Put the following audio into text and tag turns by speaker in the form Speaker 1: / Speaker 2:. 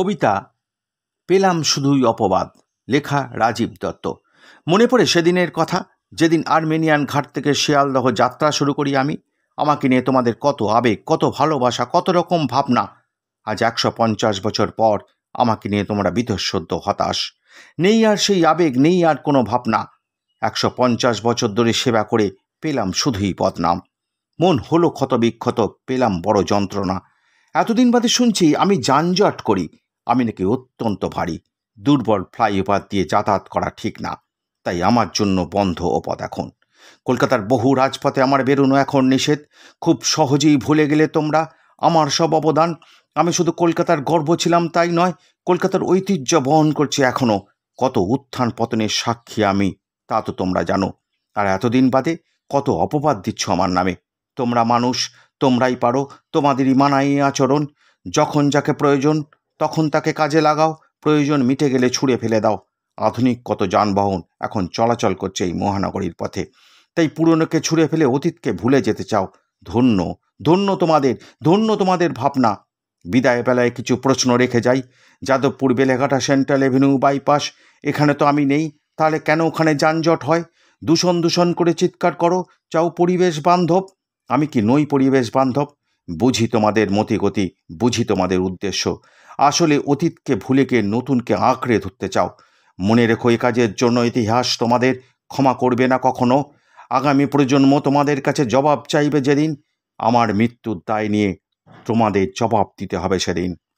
Speaker 1: কবিতা পেলাম শুধুই অপবাদ লেখা রাজীব দত্ত মনে পড়ে সেদিনের কথা যেদিন আর্মেনিয়ান ঘাট থেকে শিয়ালদহ যাত্রা শুরু করি আমি আমাকে নিয়ে তোমাদের কত আবেগ কত ভালোবাসা কত রকম ভাবনা আজ একশো পঞ্চাশ বছর পর আমাকে নিয়ে তোমরা বিধসদ্য হতাশ নেই আর সেই আবেগ নেই আর কোনো ভাবনা একশো পঞ্চাশ বছর ধরে সেবা করে পেলাম শুধুই বদনাম মন হলো ক্ষত বিক্ষত পেলাম বড় যন্ত্রণা এতদিন বাদে শুনছি আমি যানজট করি আমি নাকি অত্যন্ত ভারী দুর্বল ফ্লাইওভার দিয়ে যাতায়াত করা ঠিক না তাই আমার জন্য বন্ধ ওপদ এখন কলকাতার বহু রাজপথে আমার বেরোনো এখন নিষেধ খুব সহজেই ভুলে গেলে তোমরা আমার সব অবদান আমি শুধু কলকাতার গর্ব ছিলাম তাই নয় কলকাতার ঐতিহ্য বহন করছি এখনও কত উত্থান পতনের সাক্ষী আমি তা তো তোমরা জানো আর এতদিন বাদে কত অপবাদ দিচ্ছ আমার নামে তোমরা মানুষ তোমরাই পারো তোমাদেরই মানায় আচরণ যখন যাকে প্রয়োজন তখন তাকে কাজে লাগাও প্রয়োজন মিটে গেলে ছুঁড়ে ফেলে দাও আধুনিক কত যানবাহন এখন চলাচল করছে এই মহানগরীর পথে তাই পুরনোকে ছুঁড়ে ফেলে অতীতকে ভুলে যেতে চাও ধন্য ধন্য তোমাদের ধন্য তোমাদের ভাবনা বিদায় বেলায় কিছু প্রশ্ন রেখে যাই Jadavpur Beleghata Central Avenue bypass এখানে তো আমি নেই তাহলে কেন ওখানে যানজট হয় দূষণ দূষণ করে চিৎকার করো চাও পরিবেশ বান্ধব আমি কি নই পরিবেশ বান্ধব বুঝি তোমাদের মতিগতি বুঝি তোমাদের উদ্দেশ্য আসলে অতীতকে ভুলে গিয়ে নতুনকে আঁকড়ে ধরতে চাও মনে রেখো এ কাজের জন্য ইতিহাস তোমাদের ক্ষমা করবে না কখনো আগামী প্রজন্ম তোমাদের কাছে জবাব চাইবে যেদিন আমার মৃত্যুর দায় নিয়ে তোমাদের জবাব দিতে হবে সেদিন